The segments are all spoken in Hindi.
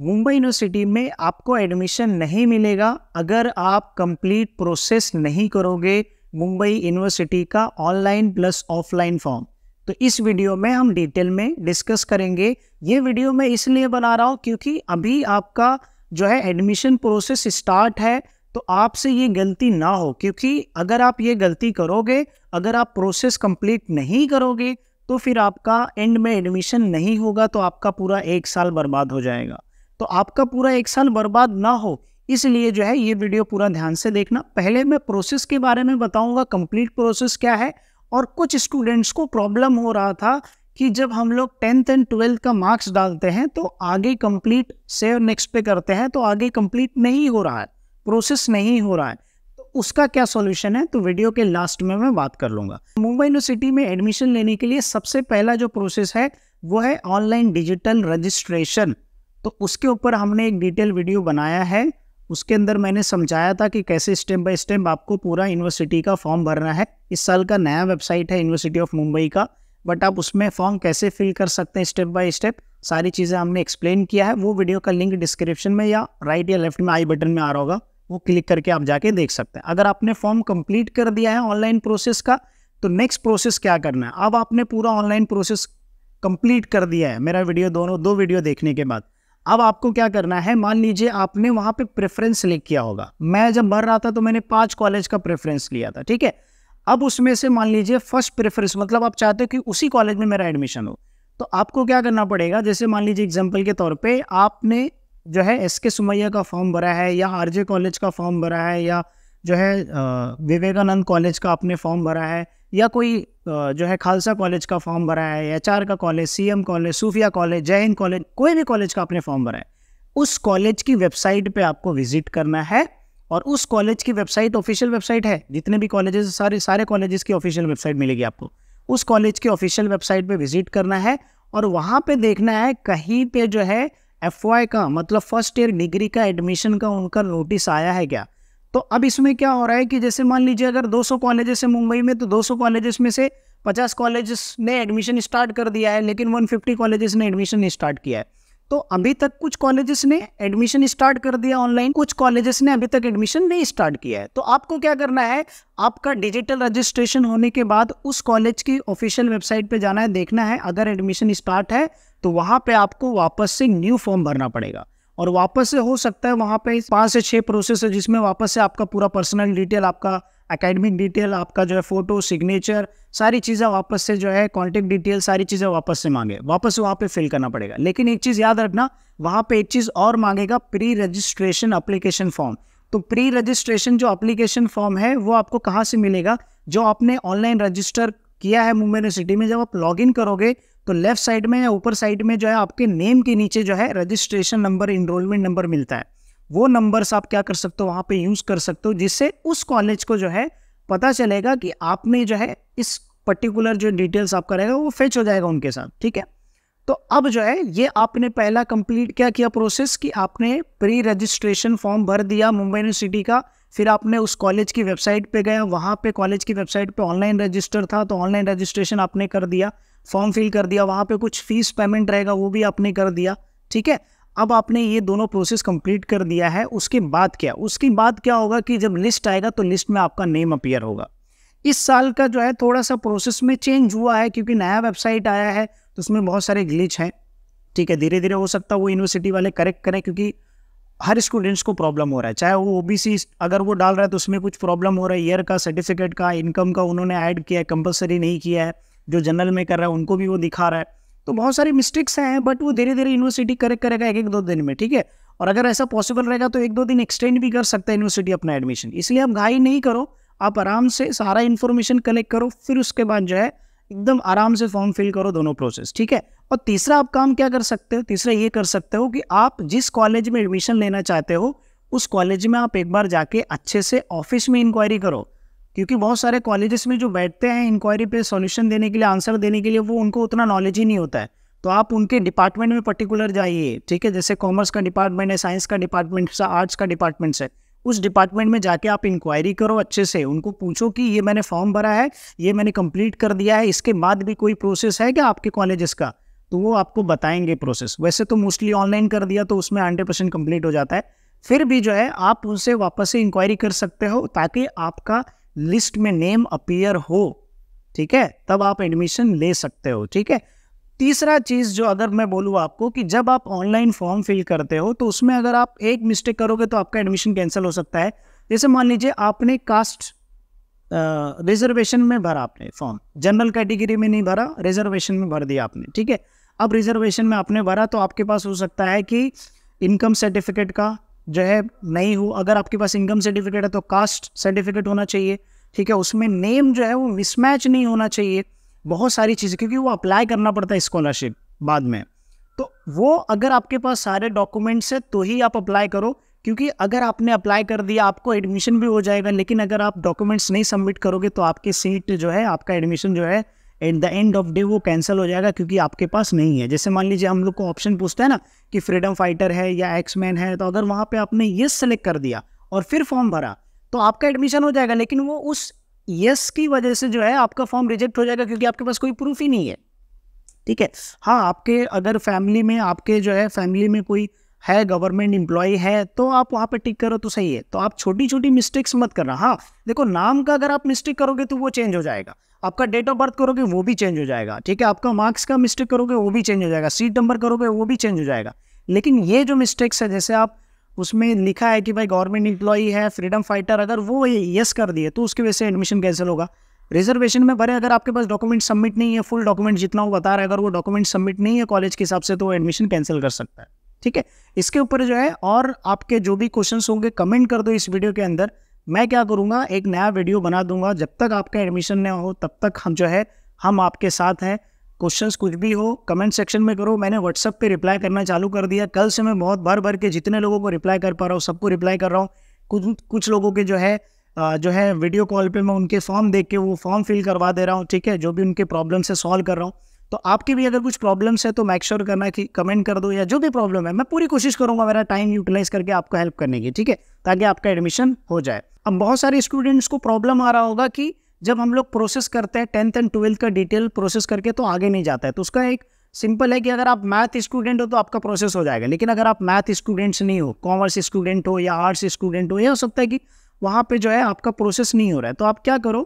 मुंबई यूनिवर्सिटी में आपको एडमिशन नहीं मिलेगा अगर आप कंप्लीट प्रोसेस नहीं करोगे मुंबई यूनिवर्सिटी का ऑनलाइन प्लस ऑफलाइन फॉर्म तो इस वीडियो में हम डिटेल में डिस्कस करेंगे ये वीडियो मैं इसलिए बना रहा हूँ क्योंकि अभी आपका जो है एडमिशन प्रोसेस स्टार्ट है तो आपसे ये गलती ना हो क्योंकि अगर आप ये गलती करोगे अगर आप प्रोसेस कंप्लीट नहीं करोगे तो फिर आपका एंड में एडमिशन नहीं होगा तो आपका पूरा एक साल बर्बाद हो जाएगा तो आपका पूरा एक साल बर्बाद ना हो इसलिए जो है ये वीडियो पूरा ध्यान से देखना पहले मैं प्रोसेस के बारे में बताऊंगा कंप्लीट प्रोसेस क्या है और कुछ स्टूडेंट्स को प्रॉब्लम हो रहा था कि जब हम लोग टेंथ एंड ट्वेल्थ का मार्क्स डालते हैं तो आगे कंप्लीट सेव नेक्स्ट पे करते हैं तो आगे कंप्लीट नहीं हो रहा है प्रोसेस नहीं हो रहा है तो उसका क्या सोल्यूशन है तो वीडियो के लास्ट में मैं बात कर लूँगा मुंबई यूनिवर्सिटी में एडमिशन लेने के लिए सबसे पहला जो प्रोसेस है वो है ऑनलाइन डिजिटल रजिस्ट्रेशन तो उसके ऊपर हमने एक डिटेल वीडियो बनाया है उसके अंदर मैंने समझाया था कि कैसे स्टेप बाय स्टेप आपको पूरा यूनिवर्सिटी का फॉर्म भरना है इस साल का नया वेबसाइट है यूनिवर्सिटी ऑफ मुंबई का बट आप उसमें फॉर्म कैसे फिल कर सकते हैं स्टेप बाय स्टेप सारी चीज़ें हमने एक्सप्लेन किया है वो वीडियो का लिंक डिस्क्रिप्शन में या राइट या लेफ्ट में आई बटन में आ रहा होगा वो क्लिक करके आप जाके देख सकते हैं अगर आपने फॉर्म कंप्लीट कर दिया है ऑनलाइन प्रोसेस का तो नेक्स्ट प्रोसेस क्या करना है अब आपने पूरा ऑनलाइन प्रोसेस कंप्लीट कर दिया है मेरा वीडियो दोनों दो वीडियो देखने के बाद अब आपको क्या करना है मान लीजिए आपने वहाँ पे प्रेफरेंस लिख किया होगा मैं जब भर रहा था तो मैंने पांच कॉलेज का प्रेफरेंस लिया था ठीक है अब उसमें से मान लीजिए फर्स्ट प्रेफरेंस मतलब आप चाहते हो कि उसी कॉलेज में मेरा एडमिशन हो तो आपको क्या करना पड़ेगा जैसे मान लीजिए एग्जाम्पल के तौर पर आपने जो है एस के सुमैया का फॉर्म भरा है या आर कॉलेज का फॉर्म भरा है या जो है विवेकानंद कॉलेज का आपने फॉर्म भरा है या कोई जो है खालसा कॉलेज का फॉर्म भरा है एच का college C college Sophia college Jai Hind college कोई भी कॉलेज का आपने फॉर्म भरा है उस कॉलेज की वेबसाइट पे आपको विजिट करना है और उस कॉलेज की वेबसाइट ऑफिशियल वेबसाइट है जितने भी कॉलेजेस सारे सारे कॉलेजेस की ऑफिशियल वेबसाइट मिलेगी आपको उस कॉलेज की ऑफिशियल वेबसाइट पे विजिट करना है और वहाँ पे देखना है कहीं पे जो है एफ का मतलब फर्स्ट ईयर डिग्री का एडमिशन का उनका नोटिस आया है क्या तो अब इसमें क्या हो रहा है कि जैसे मान लीजिए अगर 200 कॉलेजेस है मुंबई में तो 200 कॉलेजेस में से 50 कॉलेजेस ने एडमिशन स्टार्ट कर दिया है लेकिन 150 कॉलेजेस ने एडमिशन स्टार्ट किया है तो अभी तक कुछ कॉलेजेस ने एडमिशन स्टार्ट कर दिया ऑनलाइन कुछ कॉलेजेस ने अभी तक एडमिशन नहीं स्टार्ट किया है तो आपको क्या करना है आपका डिजिटल रजिस्ट्रेशन होने के बाद उस कॉलेज की ऑफिशियल वेबसाइट पे जाना है देखना है अगर एडमिशन स्टार्ट है तो वहाँ पे आपको वापस से न्यू फॉर्म भरना पड़ेगा और वापस से हो सकता है वहाँ पे पाँच से छः प्रोसेस है जिसमें वापस से आपका पूरा पर्सनल डिटेल आपका एकेडमिक डिटेल आपका जो है फ़ोटो सिग्नेचर सारी चीज़ें वापस से जो है कॉन्टेक्ट डिटेल सारी चीज़ें वापस से मांगे वापस से वहाँ पे फिल करना पड़ेगा लेकिन एक चीज़ याद रखना वहाँ पे एक चीज़ और मांगेगा प्री रजिस्ट्रेशन अप्लीकेशन फॉर्म तो प्री रजिस्ट्रेशन जो अप्लीकेशन फॉर्म है वो आपको कहाँ से मिलेगा जो आपने ऑनलाइन रजिस्टर किया है मुंबई यूनिवर्सिटी में जब आप लॉगिन करोगे तो लेफ्ट साइड में या ऊपर साइड में जो है आपके नेम के नीचे जो है रजिस्ट्रेशन नंबर इनरोलमेंट नंबर मिलता है वो नंबर्स आप क्या कर सकते हो वहाँ पे यूज़ कर सकते हो जिससे उस कॉलेज को जो है पता चलेगा कि आपने जो है इस पर्टिकुलर जो डिटेल्स आपका रहेगा वो फेच हो जाएगा उनके साथ ठीक है तो अब जो है ये आपने पहला कंप्लीट क्या किया प्रोसेस कि आपने प्री रजिस्ट्रेशन फॉर्म भर दिया मुंबई यूनिवर्सिटी का फिर आपने उस कॉलेज की वेबसाइट पे गया वहाँ पे कॉलेज की वेबसाइट पे ऑनलाइन रजिस्टर था तो ऑनलाइन रजिस्ट्रेशन आपने कर दिया फॉर्म फिल कर दिया वहाँ पे कुछ फीस पेमेंट रहेगा वो भी आपने कर दिया ठीक है अब आपने ये दोनों प्रोसेस कंप्लीट कर दिया है उसके बाद क्या उसके बाद क्या होगा कि जब लिस्ट आएगा तो लिस्ट में आपका नेम अपियर होगा इस साल का जो है थोड़ा सा प्रोसेस में चेंज हुआ है क्योंकि नया वेबसाइट आया है तो उसमें बहुत सारे ग्लिच हैं ठीक है धीरे धीरे हो सकता है वो यूनिवर्सिटी वाले करेक्ट करें क्योंकि हर स्टूडेंट्स को प्रॉब्लम हो रहा है चाहे वो ओ अगर वो डाल रहा है तो उसमें कुछ प्रॉब्लम हो रहा है ईयर का सर्टिफिकेट का इनकम का उन्होंने ऐड किया है कंपलसरी नहीं किया है जो जनरल में कर रहा है उनको भी वो दिखा रहा है तो बहुत सारे मिस्टेक्स हैं बट वो धीरे धीरे यूनिवर्सिटी करेक्ट करेगा एक एक दो दिन में ठीक है और अगर ऐसा पॉसिबल रहेगा तो एक दो दिन एक्सटेंड भी कर सकता है यूनिवर्सिटी अपना एडमिशन इसलिए आप घाई नहीं करो आप आराम से सारा इन्फॉर्मेशन कलेक्ट करो फिर उसके बाद जो है एकदम आराम से फॉर्म फिल करो दोनों प्रोसेस ठीक है और तीसरा आप काम क्या कर सकते हो तीसरा ये कर सकते हो कि आप जिस कॉलेज में एडमिशन लेना चाहते हो उस कॉलेज में आप एक बार जाके अच्छे से ऑफिस में इंक्वायरी करो क्योंकि बहुत सारे कॉलेजेस में जो बैठते हैं इंक्वायरी पे सॉल्यूशन देने के लिए आंसर देने के लिए वो उनको उतना नॉलेज ही नहीं होता है तो आप उनके डिपार्टमेंट में पर्टिकुलर जाइए ठीक है जैसे कॉमर्स का डिपार्टमेंट है साइंस का डिपार्टमेंट है आर्ट्स का डिपार्टमेंट है उस डिपार्टमेंट में जाके आप इंक्वायरी करो अच्छे से उनको पूछो कि ये मैंने फॉर्म भरा है ये मैंने कंप्लीट कर दिया है इसके बाद भी कोई प्रोसेस है क्या आपके कॉलेजेस का तो वो आपको बताएंगे प्रोसेस वैसे तो मोस्टली ऑनलाइन कर दिया तो उसमें हंड्रेड परसेंट कम्प्लीट हो जाता है फिर भी जो है आप उनसे वापस से इंक्वायरी कर सकते हो ताकि आपका लिस्ट में नेम अपीयर हो ठीक है तब आप एडमिशन ले सकते हो ठीक है तीसरा चीज़ जो अगर मैं बोलूँ आपको कि जब आप ऑनलाइन फॉर्म फिल करते हो तो उसमें अगर आप एक मिस्टेक करोगे तो आपका एडमिशन कैंसिल हो सकता है जैसे मान लीजिए आपने कास्ट रिजर्वेशन में भरा आपने फॉर्म जनरल कैटेगरी में नहीं भरा रिजर्वेशन में भर दिया आपने ठीक है अब रिजर्वेशन में आपने भरा तो आपके पास हो सकता है कि इनकम सर्टिफिकेट का जो है नहीं हो अगर आपके पास इनकम सर्टिफिकेट है तो कास्ट सर्टिफिकेट होना चाहिए ठीक है उसमें नेम जो है वो मिसमैच नहीं होना चाहिए बहुत सारी चीज़ें क्योंकि वो अप्लाई करना पड़ता है स्कॉलरशिप बाद में तो वो अगर आपके पास सारे डॉक्यूमेंट्स है तो ही आप अप्लाई करो क्योंकि अगर आपने अप्लाई कर दिया आपको एडमिशन भी हो जाएगा लेकिन अगर आप डॉक्यूमेंट्स नहीं सबमिट करोगे तो आपकी सीट जो है आपका एडमिशन जो है at the end of day वो कैंसिल हो जाएगा क्योंकि आपके पास नहीं है जैसे मान लीजिए हम लोग को ऑप्शन पूछता है ना कि फ्रीडम फाइटर है या एक्समैन है तो अगर वहाँ पे आपने यस सेलेक्ट कर दिया और फिर फॉर्म भरा तो आपका एडमिशन हो जाएगा लेकिन वो उस यस की वजह से जो है आपका फॉर्म रिजेक्ट हो जाएगा क्योंकि आपके पास कोई प्रूफ ही नहीं है ठीक है हाँ आपके अगर फैमिली में आपके जो है फैमिली में कोई है गवर्नमेंट एम्प्लॉय है तो आप वहाँ पे टिक करो तो सही है तो आप छोटी छोटी मिस्टेक्स मत करना हाँ देखो नाम का अगर आप मिस्टेक करोगे तो वो चेंज हो जाएगा आपका डेट ऑफ बर्थ करोगे वो भी चेंज हो जाएगा ठीक है आपका मार्क्स का मिस्टेक करोगे वो भी चेंज हो जाएगा सीट नंबर करोगे वो भी चेंज हो जाएगा लेकिन ये जो मिस्टेक्स है जैसे आप उसमें लिखा है कि भाई गवर्नमेंट इम्प्लॉई है फ्रीडम फाइटर अगर वो यस कर दिए तो उसकी वजह से एडमिशन कैंसिल होगा रिजर्वेशन में भरे अगर आपके पास डॉक्यूमेंट सबमिट नहीं है फुल डॉक्यूमेंट जितना वो बता रहा है अगर वो डॉक्यूमेंट सबमिट नहीं है कॉलेज के हिसाब से तो वो एडमिशन कैंसिल कर सकता है ठीक है इसके ऊपर जो है और आपके जो भी क्वेश्चन होंगे कमेंट कर दो इस वीडियो के अंदर मैं क्या करूँगा एक नया वीडियो बना दूंगा जब तक आपका एडमिशन ना हो तब तक हम जो है हम आपके साथ हैं क्वेश्चंस कुछ भी हो कमेंट सेक्शन में करो मैंने व्हाट्सअप पे रिप्लाई करना चालू कर दिया कल से मैं बहुत भर भर के जितने लोगों को रिप्लाई कर पा रहा हूँ सबको रिप्लाई कर रहा हूँ कुछ कुछ लोगों के जो है जो है वीडियो कॉल पे मैं उनके फॉर्म देख के वो फॉर्म फिल करवा दे रहा हूँ ठीक है जो भी उनके प्रॉब्लम से सॉल्व कर रहा हूँ तो आपके भी अगर कुछ प्रॉब्लम्स है तो मेक श्योर sure करना कि कमेंट कर दो या जो भी प्रॉब्लम है मैं पूरी कोशिश करूंगा मेरा टाइम यूटिलाइज करके आपको हेल्प करने की ठीक है ताकि आपका एडमिशन हो जाए अब बहुत सारे स्टूडेंट्स को प्रॉब्लम आ रहा होगा कि जब हम लोग प्रोसेस करते हैं टेंथ एंड ट्वेल्थ का डिटेल प्रोसेस करके तो आगे नहीं जाता है तो उसका एक सिंपल है कि अगर आप मैथ स्टूडेंट हो तो आपका प्रोसेस हो जाएगा लेकिन अगर आप मैथ स्टूडेंट्स नहीं हो कॉमर्स स्टूडेंट हो या आर्ट्स स्टूडेंट हो यह हो सकता है कि वहाँ पे जो है आपका प्रोसेस नहीं हो रहा है तो आप क्या करो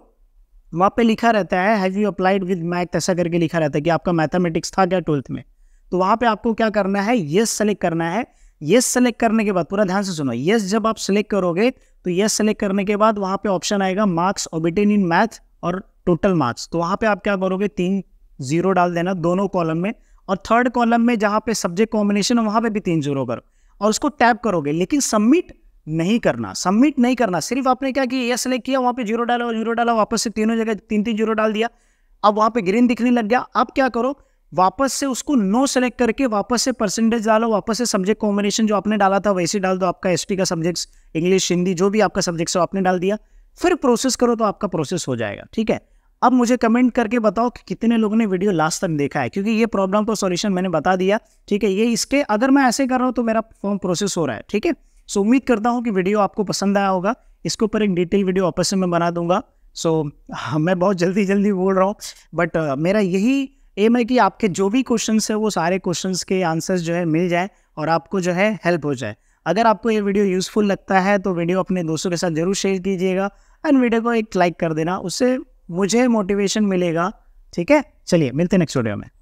वहाँ पे लिखा रहता है have you applied with math ऐसा करके लिखा रहता है कि आपका मैथमेटिक्स था क्या ट्वेल्थ में तो वहाँ पे आपको क्या करना है येस सेलेक्ट करना है येस सेलेक्ट करने के बाद पूरा ध्यान से सुनो येस जब आप सेलेक्ट करोगे तो येस सेलेक्ट करने के बाद वहाँ पे ऑप्शन आएगा मार्क्स ओबिटेन इन मैथ और टोटल मार्क्स तो वहाँ पे आप क्या करोगे तीन जीरो डाल देना दोनों कॉलम में और थर्ड कॉलम में जहाँ पे सब्जेक्ट कॉम्बिनेशन है वहाँ पे भी तीन जीरो करो और उसको टैप करोगे लेकिन सबमिट नहीं करना सबमिट नहीं करना सिर्फ आपने क्या किया यस सेलेक्ट किया वहाँ पे जीरो डाला और जीरो डाला वापस से तीनों जगह तीन तीन जीरो डाल दिया अब वहाँ पे ग्रीन दिखने लग गया अब क्या करो वापस से उसको नो सेलेक्ट करके वापस से परसेंटेज डालो वापस से सब्जेक्ट कॉम्बिनेशन जो आपने डाला था वैसे डाल दो आपका एस का सब्जेक्ट्स इंग्लिश हिंदी जो भी आपका सब्जेक्ट्स हो आपने डाल दिया फिर प्रोसेस करो तो आपका प्रोसेस हो जाएगा ठीक है अब मुझे कमेंट करके बताओ कि कितने लोगों ने वीडियो लास्ट तक देखा है क्योंकि ये प्रॉब्लम का सॉल्यूशन मैंने बता दिया ठीक है ये इसके अगर मैं ऐसे कर रहा हूँ तो मेरा फॉर्म प्रोसेस हो रहा है ठीक है सो उम्मीद करता हूँ कि वीडियो आपको पसंद आया होगा इसके ऊपर एक डिटेल वीडियो आपस मैं बना दूंगा सो so, हाँ, मैं बहुत जल्दी जल्दी बोल रहा हूँ बट uh, मेरा यही एम है कि आपके जो भी क्वेश्चन है वो सारे क्वेश्चन के आंसर्स जो है मिल जाए और आपको जो है हेल्प हो जाए अगर आपको ये वीडियो यूज़फुल लगता है तो वीडियो अपने दोस्तों के साथ ज़रूर शेयर कीजिएगा एंड वीडियो को एक लाइक कर देना उससे मुझे मोटिवेशन मिलेगा ठीक है चलिए मिलते हैं नेक्स्ट वीडियो में